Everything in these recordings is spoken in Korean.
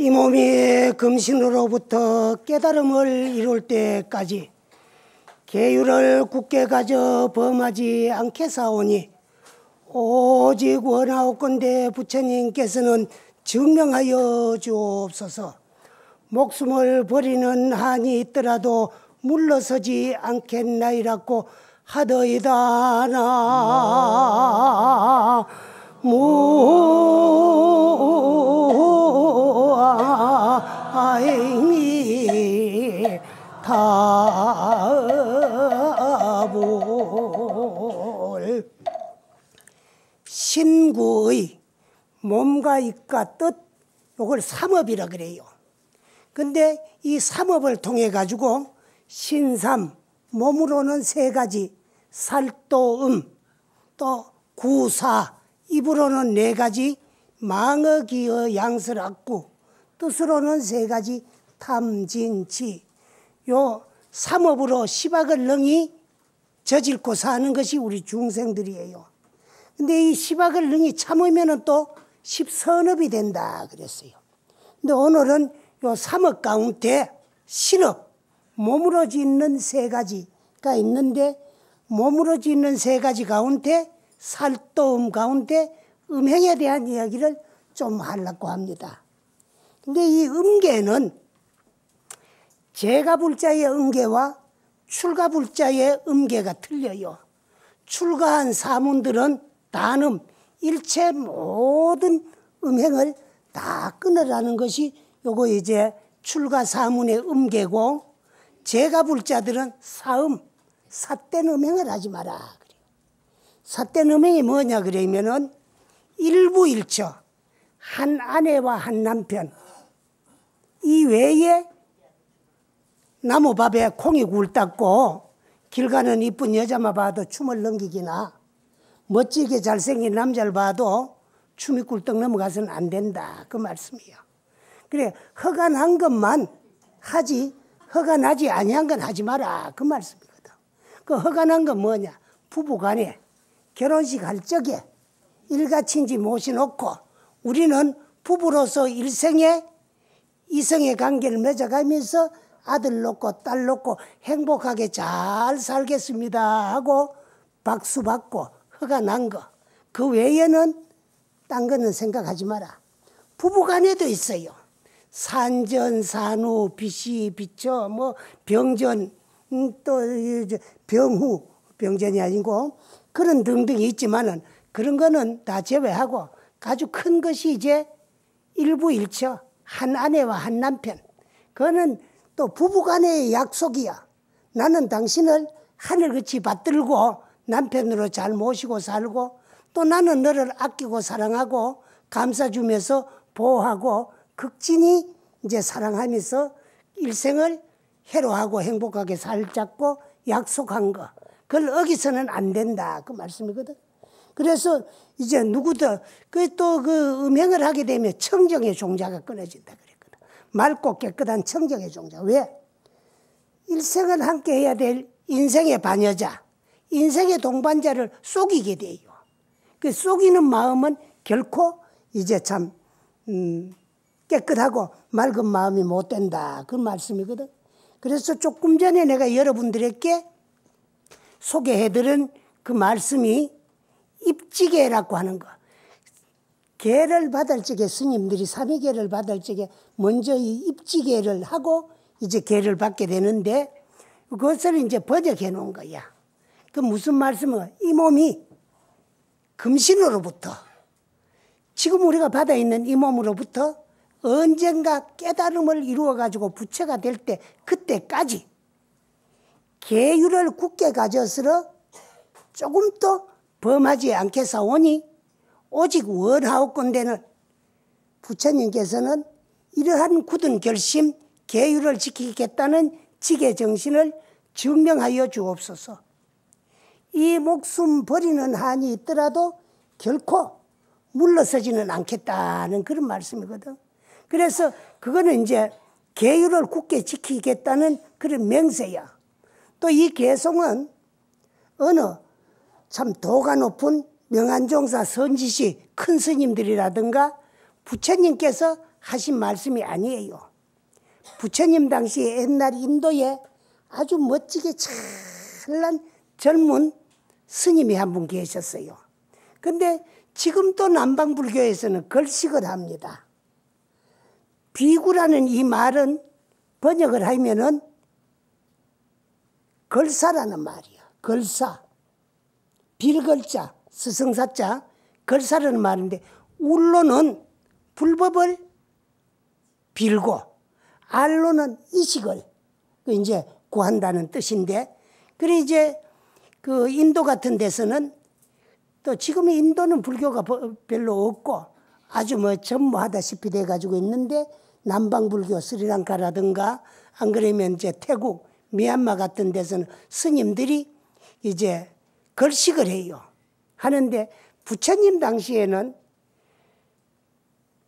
이 몸이 금신으로부터 깨달음을 이룰 때까지 계율을 굳게 가져 범하지 않게 사오니 오직 원하옵건대 부처님께서는 증명하여 주옵소서 목숨을 버리는 한이 있더라도 물러서지 않겠나이라고 하더이다 나무 다임이 다볼 신구의 몸과 입과 뜻이걸 삼업이라 그래요. 근데 이 삼업을 통해 가지고 신삼 몸으로는 세 가지 살도음 또 음, 구사 입으로는 네 가지 망어기어 양설악구 뜻으로는 세 가지 탐진치. 요 삼업으로 시박을 능히 저질고 사는 것이 우리 중생들이에요. 근데 이 시박을 능히 참으면 또 십선업이 된다 그랬어요. 근데 오늘은 요 삼업 가운데 신업, 몸으로 짓는 세 가지가 있는데 몸으로 짓는 세 가지 가운데 살도음 가운데 음행에 대한 이야기를 좀 하려고 합니다. 근데 이 음계는 제가불자의 음계와 출가불자의 음계가 틀려요. 출가한 사문들은 단음, 일체 모든 음행을 다 끊으라는 것이 요거 이제 출가 사문의 음계고 제가불자들은 사음, 사된 음행을 하지 마라. 그된 음행이 뭐냐 그러면은 일부일처, 한 아내와 한 남편, 이 외에 나무밥에 콩이 굴닦고 길 가는 이쁜 여자만 봐도 춤을 넘기기나 멋지게 잘생긴 남자를 봐도 춤이 꿀떡 넘어가서는 안 된다. 그 말씀이요. 그래 허가 난 것만 하지 허가 나지 아니한 건 하지 마라. 그 말씀이거든. 그 허가 난 건 뭐냐? 부부간에 결혼식 할 적에 일가친지 모시놓고 우리는 부부로서 일생에 이성의 관계를 맺어가면서 아들 놓고 딸 놓고 행복하게 잘 살겠습니다 하고 박수 받고 허가 난 거. 그 외에는 딴 거는 생각하지 마라. 부부간에도 있어요. 산전, 산후, 빛이 비처, 뭐 병전, 음, 또 병후, 병전이 아니고 그런 등등이 있지만은 그런 거는 다 제외하고 아주 큰 것이 이제 일부일처 한 아내와 한 남편. 그거는 또 부부간의 약속이야. 나는 당신을 하늘같이 받들고 남편으로 잘 모시고 살고 또 나는 너를 아끼고 사랑하고 감싸주면서 보호하고 극진히 이제 사랑하면서 일생을 해로하고 행복하게 살잡고 약속한 거. 그걸 어기서는 안 된다. 그 말씀이거든. 그래서 이제 누구든 그또 그 음행을 하게 되면 청정의 종자가 끊어진다 그랬거든. 맑고 깨끗한 청정의 종자. 왜? 일생을 함께 해야 될 인생의 반여자, 인생의 동반자를 속이게 돼요. 그 속이는 마음은 결코 이제 참 음, 깨끗하고 맑은 마음이 못 된다. 그 말씀이거든. 그래서 조금 전에 내가 여러분들에게 소개해드린 그 말씀이 입지계라고 하는 거. 개를 받을 적에 스님들이 삼위개를 받을 적에 먼저 이입지계를 하고 이제 개를 받게 되는데 그것을 이제 번역해 놓은 거야. 그 무슨 말씀은 이 몸이 금신으로부터 지금 우리가 받아 있는 이 몸으로부터 언젠가 깨달음을 이루어 가지고 부처가 될 때 그때까지 계율을 굳게 가져서 조금 더 범하지 않게 사오니 오직 월하옵건대는 부처님께서는 이러한 굳은 결심, 계율을 지키겠다는 지계 정신을 증명하여 주옵소서. 이 목숨 버리는 한이 있더라도 결코 물러서지는 않겠다는 그런 말씀이거든. 그래서 그거는 이제 계율을 굳게 지키겠다는 그런 맹세야. 또 이계송은 어느 참 도가 높은 명안종사 선지시 큰 스님들이라든가 부처님께서 하신 말씀이 아니에요. 부처님 당시 옛날 인도에 아주 멋지게 잘난 젊은 스님이 한 분 계셨어요. 근데 지금 또 남방불교에서는 걸식을 합니다. 비구라는 이 말은 번역을 하면은 걸사라는 말이야. 걸사. 빌글자 스승사자, 걸사라는 말인데 울로는 불법을 빌고 알로는 이식을 그 이제 구한다는 뜻인데 그래 이제 그 인도 같은 데서는 또 지금 인도는 불교가 별로 없고 아주 뭐 전무하다시피 돼 가지고 있는데 남방 불교 스리랑카라든가 안 그러면 이제 태국 미얀마 같은 데서는 스님들이 이제 걸식을 해요. 하는데 부처님 당시에는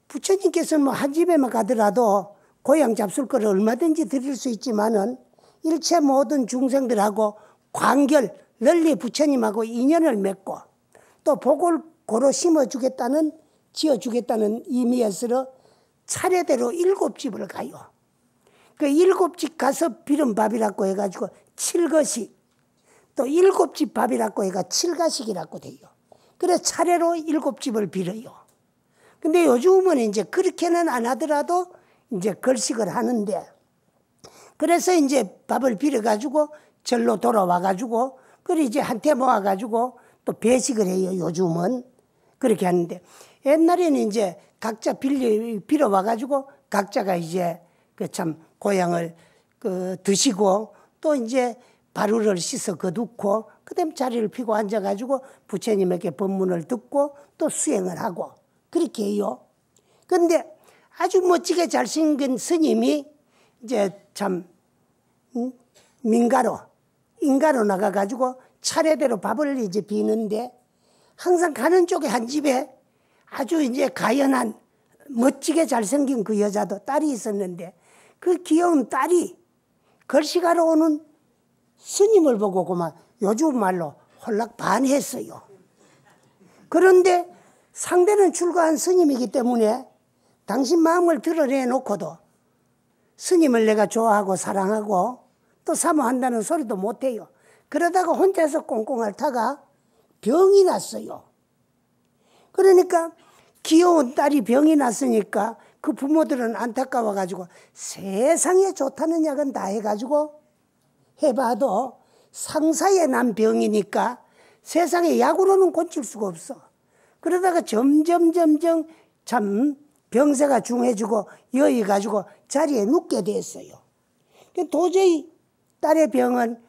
부처님께서뭐 한 집에만 가더라도 고향 잡술 거를 얼마든지 드릴 수 있지만은 일체 모든 중생들하고 관결, 널리 부처님하고 인연을 맺고 또 복을 고로 심어주겠다는, 지어주겠다는 의미에서 차례대로 일곱 집을 가요. 그 일곱 집 가서 비름밥이라고 해가지고 칠것이 또 일곱 집 밥이라고 해가 칠가식이라고 돼요. 그래 차례로 일곱 집을 빌어요. 근데 요즘은 이제 그렇게는 안 하더라도 이제 걸식을 하는데 그래서 이제 밥을 빌어가지고 절로 돌아와가지고 그리 고 이제 한테 모아가지고 또 배식을 해요 요즘은 그렇게 하는데 옛날에는 이제 각자 빌려 빌어와가지고 각자가 이제 그 참 고향을 그 드시고 또 이제 바루를 씻어 거두고 그 그다음 자리를 피고 앉아가지고 부처님에게 법문을 듣고 또 수행을 하고 그렇게 해요. 근데 아주 멋지게 잘생긴 스님이 이제 참 음, 민가로 인가로 나가가지고 차례대로 밥을 이제 비는데 항상 가는 쪽에 한 집에 아주 이제 가연한 멋지게 잘생긴 그 여자도 딸이 있었는데 그 귀여운 딸이 걸시가로 오는 스님을 보고 그만 요즘 말로 홀락 반했어요. 그런데 상대는 출가한 스님이기 때문에 당신 마음을 드러내 놓고도 스님을 내가 좋아하고 사랑하고 또 사모한다는 소리도 못해요. 그러다가 혼자서 꽁꽁 앓다가 병이 났어요. 그러니까 귀여운 딸이 병이 났으니까 그 부모들은 안타까워가지고 세상에 좋다는 약은 다 해가지고 해봐도 상사에 난 병이니까 세상에 약으로는 고칠 수가 없어. 그러다가 점점 점점 참 병세가 중해지고 여의 가지고 자리에 눕게 됐어요. 도저히 딸의 병은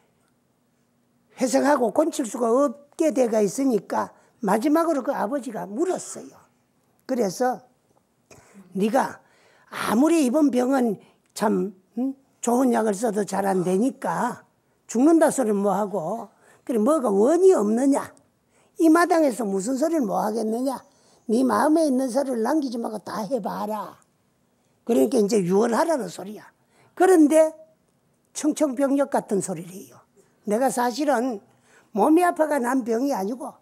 회생하고 고칠 수가 없게 돼가 있으니까 마지막으로 그 아버지가 물었어요. 그래서 네가 아무리 이번 병은 참 음? 좋은 약을 써도 잘 안 되니까 죽는다 소리를 뭐 하고 그래 뭐가 원이 없느냐 이 마당에서 무슨 소리를 뭐 하겠느냐 네 마음에 있는 소리를 남기지 말고 다 해봐라 그러니까 이제 유언하라는 소리야 그런데 청청병력 같은 소리를 해요 내가 사실은 몸이 아파가 난 병이 아니고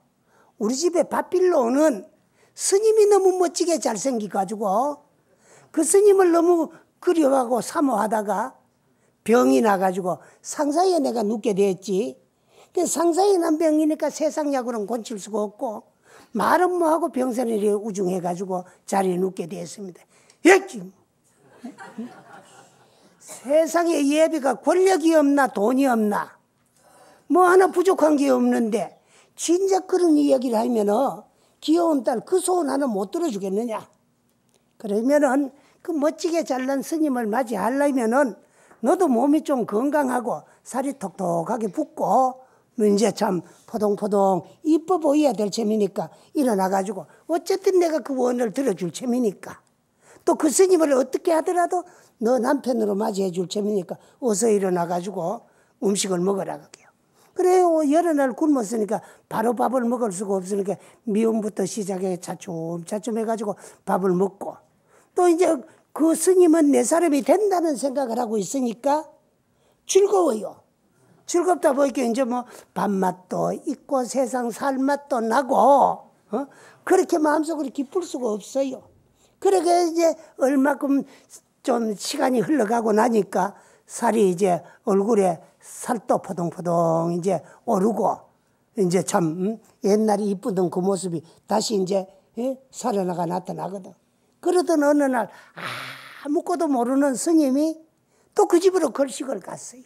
우리 집에 밥 빌러 오는 스님이 너무 멋지게 잘생기가지고 그 스님을 너무 그리워하고 사모하다가 병이 나가지고 상사에 내가 눕게 됐지. 그 상사에 난 병이니까 세상 약으로는 고칠 수가 없고 말은 뭐하고 병선이 우중해가지고 자리에 눕게 됐습니다 예지 뭐. 세상에 예비가 권력이 없나 돈이 없나 뭐 하나 부족한 게 없는데 진작 그런 이야기를 하면은 귀여운 딸 그 소원 하나 못 들어주겠느냐 그러면은 그 멋지게 잘난 스님을 맞이하려면은 너도 몸이 좀 건강하고 살이 톡톡하게 붙고 이제 참 포동포동 이뻐 보여야 될 재미니까 일어나가지고 어쨌든 내가 그 원을 들어줄 재미니까 또 그 스님을 어떻게 하더라도 너 남편으로 맞이해 줄 재미니까 어서 일어나가지고 음식을 먹으라 그게요. 그래요. 여러 날 굶었으니까 바로 밥을 먹을 수가 없으니까 미움부터 시작해 차츰차츰 해가지고 밥을 먹고 또 이제 그 스님은 내 사람이 된다는 생각을 하고 있으니까 즐거워요. 즐겁다 보니까 이제 뭐 밥맛도 있고 세상 살맛도 나고 어? 그렇게 마음속으로 기쁠 수가 없어요. 그러게 이제 얼마큼 좀 시간이 흘러가고 나니까 살이 이제 얼굴에 살도 포동포동 이제 오르고 이제 참 음? 옛날에 이쁘던 그 모습이 다시 이제 예? 살아나가 나타나거든. 그러던 어느 날 아무것도 모르는 스님이 또 그 집으로 걸식을 갔어요.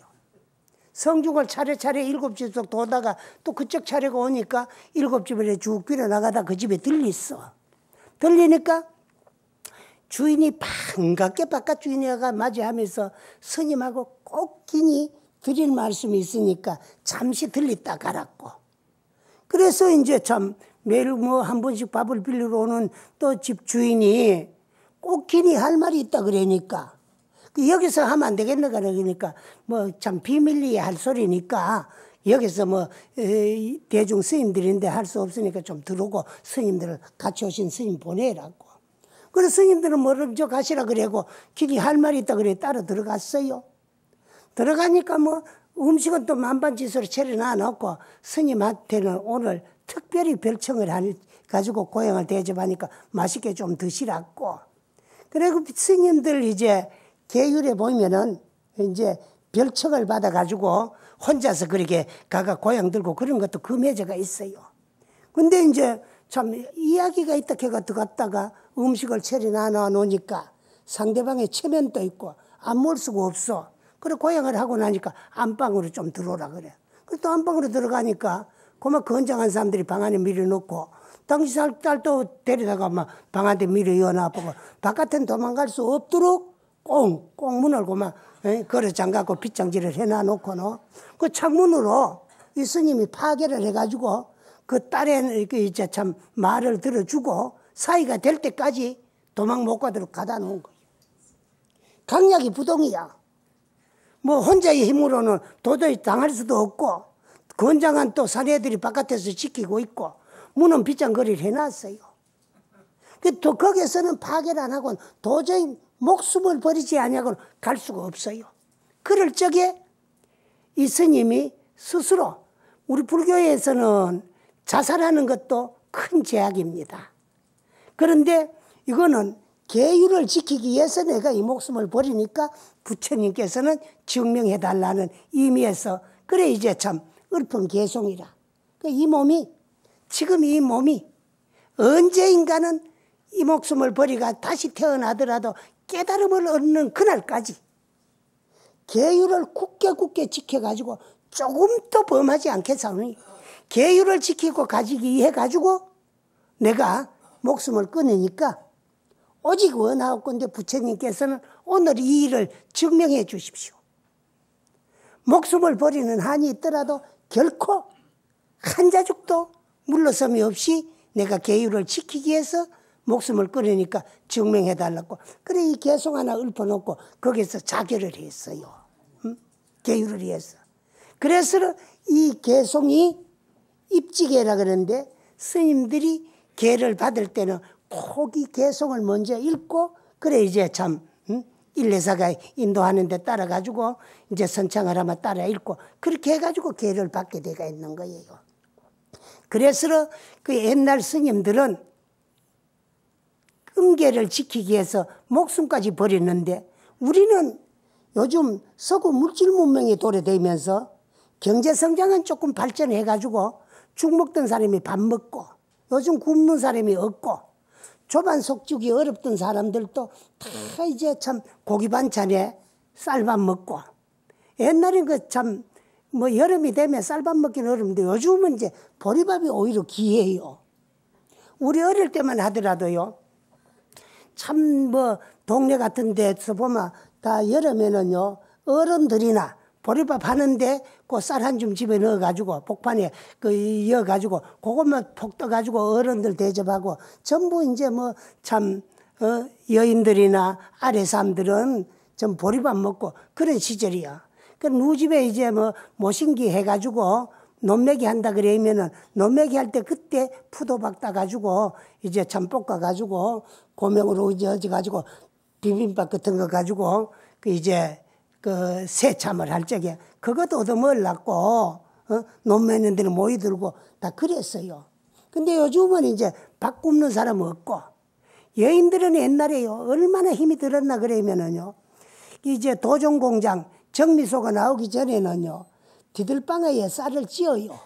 성중을 차례차례 일곱 집속 도다가 또 그쪽 차례가 오니까 일곱 집을 쭉 빌어나가다 그 집에 들리어. 들리니까 주인이 반갑게 바깥 주인이가 맞이하면서 스님하고 꼭끼니 드릴 말씀이 있으니까 잠시 들리다 가라고. 그래서 이제 참 매일 뭐 한 번씩 밥을 빌리러 오는 또 집주인이 꼭 기니 할 말이 있다 그러니까 그 여기서 하면 안되겠네 그러니까 뭐 참 비밀리에 할 소리니까 여기서 뭐 대중 스님들인데 할 수 없으니까 좀 들어오고 스님들을 같이 오신 스님 보내라고 그래 스님들은 뭐어져 가시라 그래고 길이 할 말이 있다 그래 따로 들어갔어요 들어가니까 뭐 음식은 또 만반지수로 차려놔 놓고 스님한테는 오늘 특별히 별청을 한, 가지고 고향을 대접하니까 맛있게 좀 드시라고. 그리고 그 스님들 이제 계율에 보면은 이제 별청을 받아가지고 혼자서 그렇게 가가 고향 들고 그런 것도 금해제가 있어요. 근데 이제 참 이야기가 있다 걔가 들어갔다가 음식을 처리 나눠 놓으니까 상대방의 체면도 있고 안몰 수가 없어. 그래 고향을 하고 나니까 안방으로 좀 들어오라 그래. 그래또 안방으로 들어가니까 그만 건장한 사람들이 방 안에 밀어놓고 당신 딸도 데려다가 막 방 안에 밀어넣어놔보고 바깥엔 도망갈 수 없도록 꽁, 꽁 문을 그만 걸어 잠가고 빗장질을 해놔놓고는 그 창문으로 이 스님이 파괴를 해가지고 그 딸의 그 이제 참 말을 들어주고 사이가 될 때까지 도망 못 가도록 가다 놓은 거예요. 강약이 부동이야. 뭐 혼자의 힘으로는 도저히 당할 수도 없고 권장한 또 사내들이 바깥에서 지키고 있고 문은 빗장거리를 해놨어요. 그 또 거기에서는 파괴를 안하고 도저히 목숨을 버리지 아니고갈 수가 없어요. 그럴 적에 이 스님이 스스로 우리 불교에서는 자살하는 것도 큰 제약입니다. 그런데 이거는 계율을 지키기 위해서 내가 이 목숨을 버리니까 부처님께서는 증명해달라는 의미에서 그래 이제 참 읊은 개송이라. 그 이 몸이 지금 이 몸이 언제인가는 이 목숨을 버리가 다시 태어나더라도 깨달음을 얻는 그날까지 계율을 굳게 굳게 지켜가지고 조금 도 범하지 않게 사오니 계율을 지키고 가지기 해 가지고 내가 목숨을 끊으니까 오직 원하옵건데 부처님께서는 오늘 이 일을 증명해 주십시오. 목숨을 버리는 한이 있더라도 결코 한 자죽도 물러섬이 없이 내가 계율을 지키기 위해서 목숨을 끊으니까 증명해달라고. 그래, 이 개송 하나 읊어놓고 거기서 자결을 했어요. 계율을 위해서. 그래서 이 개송이 입지계라 그러는데 스님들이 개를 받을 때는 고기 개송을 먼저 읽고 그래 이제 참 음? 일례사가 네 인도하는데 따라가지고 이제 선창을 하면 따라 읽고 그렇게 해가지고 기를 받게 되어 있는 거예요. 그래서 그 옛날 스님들은 음계를 지키기 위해서 목숨까지 버렸는데 우리는 요즘 서구 물질 문명이 도래되면서 경제 성장은 조금 발전해가지고 죽 먹던 사람이 밥 먹고 요즘 굶는 사람이 없고 조반 속죽이 어렵던 사람들도 다 이제 참 고기 반찬에 쌀밥 먹고 옛날엔 그참 뭐 여름이 되면 쌀밥 먹기는 어렵는데 요즘은 이제 보리밥이 오히려 기해요. 우리 어릴 때만 하더라도요. 참 뭐 동네 같은 데서 보면 다 여름에는요 어른들이나 보리밥 하는데 그 쌀 한 줌 집에 넣어가지고 복판에 그 이어가지고 그것만 폭 떠가지고 어른들 대접하고 전부 이제 뭐 참 어, 여인들이나 아래 사람들은 좀 보리밥 먹고 그런 시절이야. 그 누집에 이제 뭐 모신기 해가지고 논매기 한다 그러면은 논매기 할 때 그때 푸도박 따가지고 이제 참 볶아가지고 고명으로 이제 어지가지고 비빔밥 같은 거 가지고 그 이제 그 세참을 할 적에 그것 도 얻어먹으려고 어? 논매는 데는 모이 들고 다 그랬어요. 근데 요즘은 이제 밥 굽는 사람 없고 여인들은 옛날에요 얼마나 힘이 들었나 그러면은요 이제 도전공장 정미소가 나오기 전에는요 뒤들방아에 쌀을 찧어요.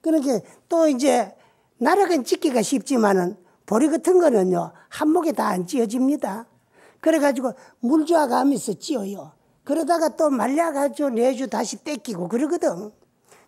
그러니까 또 이제 나락은 찍기가 쉽지만은 보리 같은 거는요 한목에 다안 찧어집니다. 그래가지고 물주화가 하면서 찧어요. 그러다가 또 말려가지고 내주 다시 뺏기고 그러거든.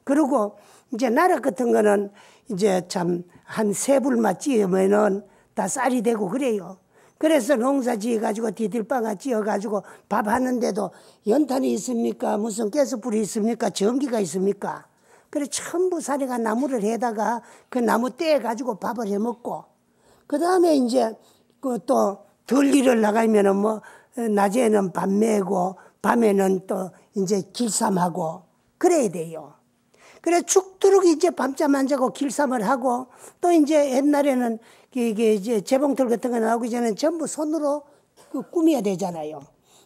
그리고 이제 나라 같은 거는 이제 참 한세 불만 찌우면은 다 쌀이 되고 그래요. 그래서 농사 지어가지고 디딜방아 지어가지고 밥 하는데도 연탄이 있습니까? 무슨 깨소불이 있습니까? 전기가 있습니까? 그래 전부 사리가 나무를 해다가 그 나무 떼가지고 밥을 해 먹고 그 다음에 이제 그또 들리를 나가면은 뭐 어, 낮에는 밥 메고 밤에는 또 이제 길쌈하고 그래야 돼요. 그래 죽도록 이제 밤잠 안 자고 길쌈을 하고 또 이제 옛날에는 그, 이게 이제 재봉틀 같은 거 나오기 전에 전부 손으로 그 꾸며야 되잖아요.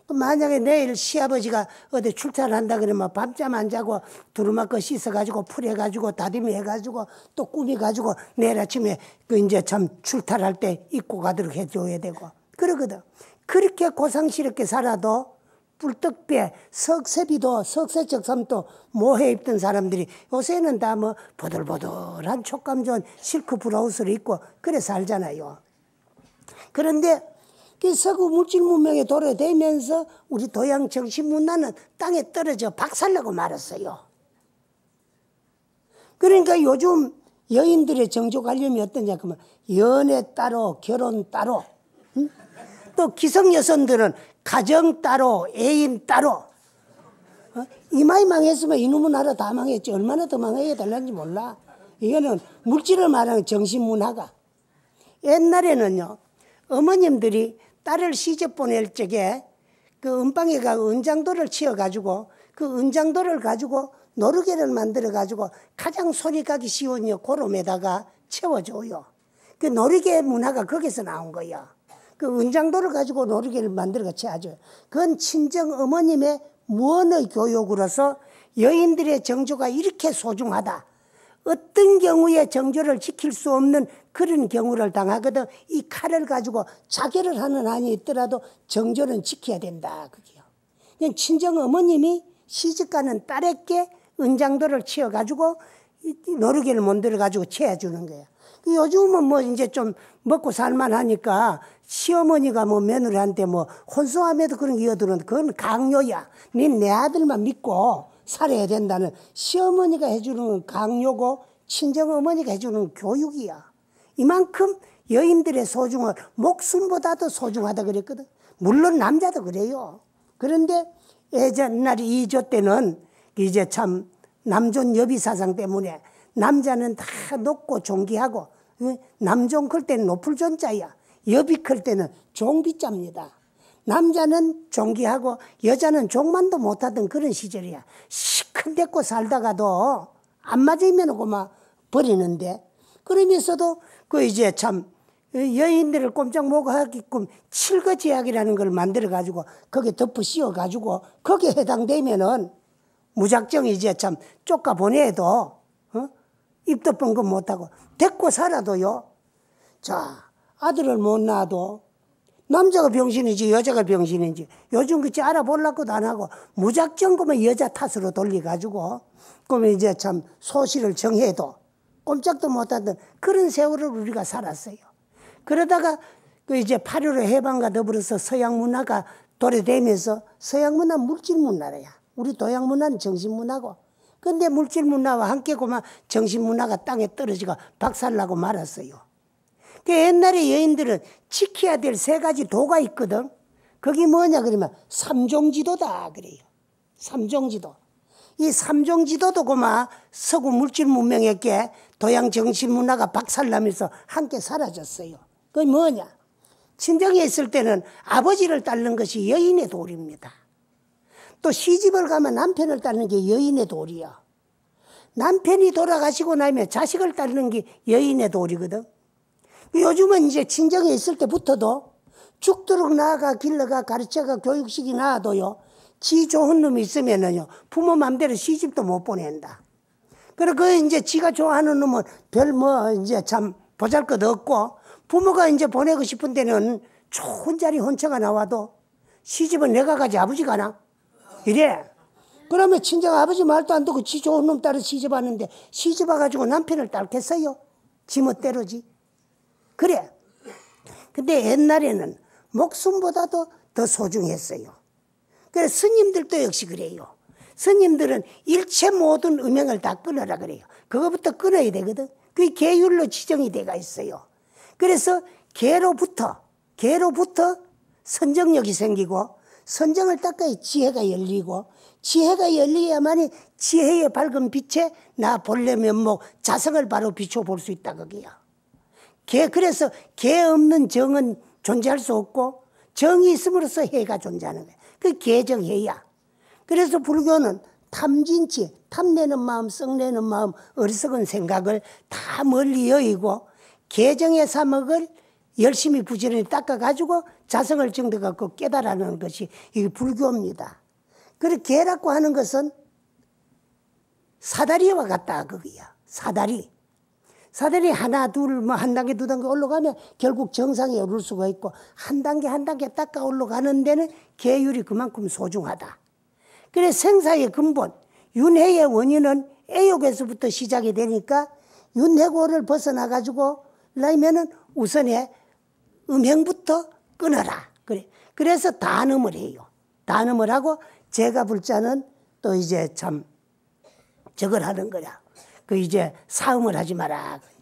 만약에 내일 시아버지가 어디 출퇴를 한다 그러면 밤잠 안 자고 두루마커 씻어가지고 풀해가지고 다듬이 해가지고 또 꾸미가지고 내일 아침에 그 이제 참출퇴할때 입고 가도록 해줘야 되고 그러거든. 그렇게 고상스럽게 살아도 뿔떡배, 석쇠비도, 석쇠적삼도 모해 입던 사람들이 요새는 다 뭐 보들보들한 촉감 좋은 실크 브라우스를 입고 그래 살잖아요. 그런데 그 서구 물질 문명에 도래되면서 우리 도양 정신 문화는 땅에 떨어져 박살나고 말았어요. 그러니까 요즘 여인들의 정조 관념이 어떠냐 그러면 연애 따로 결혼 따로 응? 또 기성 여성들은 가정 따로, 애인 따로. 어? 이마이 망했으면 이놈은 나라 다 망했지. 얼마나 더 망해야 될는지 몰라. 이거는 물질을 말하는 정신문화가. 옛날에는요, 어머님들이 딸을 시집 보낼 적에 그 은방에 가 은장도를 치어가지고 그 은장도를 가지고 노르개를 만들어가지고 가장 소리 가기 쉬운 요 고름에다가 채워줘요. 그 노르개 문화가 거기서 나온 거예요 그 은장도를 가지고 노르기를 만들었지 어 아주. 그건 친정 어머님의 무언의 교육으로서 여인들의 정조가 이렇게 소중하다. 어떤 경우에 정조를 지킬 수 없는 그런 경우를 당하거든 이 칼을 가지고 자결을 하는 한이 있더라도 정조는 지켜야 된다. 그게요. 그냥 친정 어머님이 시집가는 딸에게 은장도를 치어가지고 노르기를 만들어 가지고 채워주는 거야. 그 요즘은 뭐 이제 좀 먹고 살만하니까 시어머니가 뭐 며느리한테 뭐 혼수함에도 그런 이어들은 그건 강요야. 넌내 네, 아들만 믿고 살아야 된다는 시어머니가 해주는 강요고 친정어머니가 해주는 교육이야. 이만큼 여인들의 소중을 목숨보다도 소중하다 그랬거든. 물론 남자도 그래요. 그런데 예전날 이조 때는 이제 참 남존 여비 사상 때문에 남자는 다 높고 존귀하고 남존 클 때는 높을 존자야. 여비 클 때는 종비자입니다. 남자는 존귀하고 여자는 종만도 못하던 그런 시절이야. 시큰대고 살다가도 안 맞으면 그만 버리는데 그러면서도 그 이제 참 여인들을 꼼짝 못하게끔 칠거제약이라는걸 만들어 가지고 거기에 덮어 씌워 가지고 거기에 해당되면은 무작정 이제 참 쫓가 보내도 어? 입도 뻥긋 못하고 데리고 살아도요. 자 아들을 못 낳아도 남자가 병신인지 여자가 병신인지 요즘 그치 알아보려고도 안 하고 무작정 그러면 여자 탓으로 돌려가지고 그러면 이제 참 소실을 정해도 꼼짝도 못하던 그런 세월을 우리가 살았어요. 그러다가 그 이제 8.15 해방과 더불어서 서양 문화가 도래되면서 서양 문화 물질 문화래야. 우리 도양 문화는 정신 문화고. 근데 물질 문화와 함께 고만 정신 문화가 땅에 떨어지고 박살나고 말았어요. 그 옛날에 여인들은 지켜야 될 세 가지 도가 있거든. 그게 뭐냐 그러면 삼종지도다 그래요. 삼종지도. 이 삼종지도도 고마 서구 물질 문명에게 도양 정신 문화가 박살나면서 함께 사라졌어요. 그게 뭐냐? 친정에 있을 때는 아버지를 따르는 것이 여인의 도리입니다. 또 시집을 가면 남편을 따는게 여인의 도리야. 남편이 돌아가시고 나면 자식을 따는게 여인의 도리거든. 요즘은 이제 친정에 있을 때부터도 죽도록 나아가 길러가 가르쳐가 교육식이 나와도요. 지 좋은 놈이 있으면은요. 부모 맘대로 시집도 못 보낸다. 그래, 그 이제 지가 좋아하는 놈은 별 뭐 이제 참 보잘 것 없고 부모가 이제 보내고 싶은 데는 좋은 자리 혼자가 나와도 시집은 내가 가지 아버지가 나. 이래. 그러면 친정 아버지 말도 안 듣고 지 좋은 놈 따로 시집 왔는데 시집 와가지고 남편을 딸겠어요? 지멋대로지. 그래. 근데 옛날에는 목숨보다도 더 소중했어요. 그래 스님들도 역시 그래요. 스님들은 일체 모든 음행을 다 끊어라 그래요. 그거부터 끊어야 되거든. 그게 계율로 지정이 돼가 있어요. 그래서 개로부터 개로부터 선정력이 생기고 선정을 닦아야 지혜가 열리고 지혜가 열리야만이 지혜의 밝은 빛에 나 본래 면목 자성을 바로 비춰볼 수 있다 거기야. 개 그래서 개 없는 정은 존재할 수 없고 정이 있음으로써 해가 존재하는 거야. 그 개정해야. 그래서 불교는 탐진치, 탐내는 마음, 썩내는 마음, 어리석은 생각을 다 멀리 여의고 개정에사먹을 열심히 부지런히 닦아가지고 자성을 증득하고 깨달아는 것이 이게 불교입니다. 그리고 개라고 하는 것은 사다리와 같다 그거야. 사다리. 사다리 하나 둘 뭐 한 단계 두 단계 올라가면 결국 정상에 오를 수가 있고 한 단계 한 단계 닦아 올라가는 데는 계율이 그만큼 소중하다. 그래 생사의 근본 윤회의 원인은 애욕에서부터 시작이 되니까 윤회고를 벗어나 가지고 라면은 우선에 음행부터 끊어라. 그래. 그래서 단음을 해요. 단음을 하고 제가 불자는 또 이제 참 저걸 하는 거야. 그 이제 사음을 하지 마라.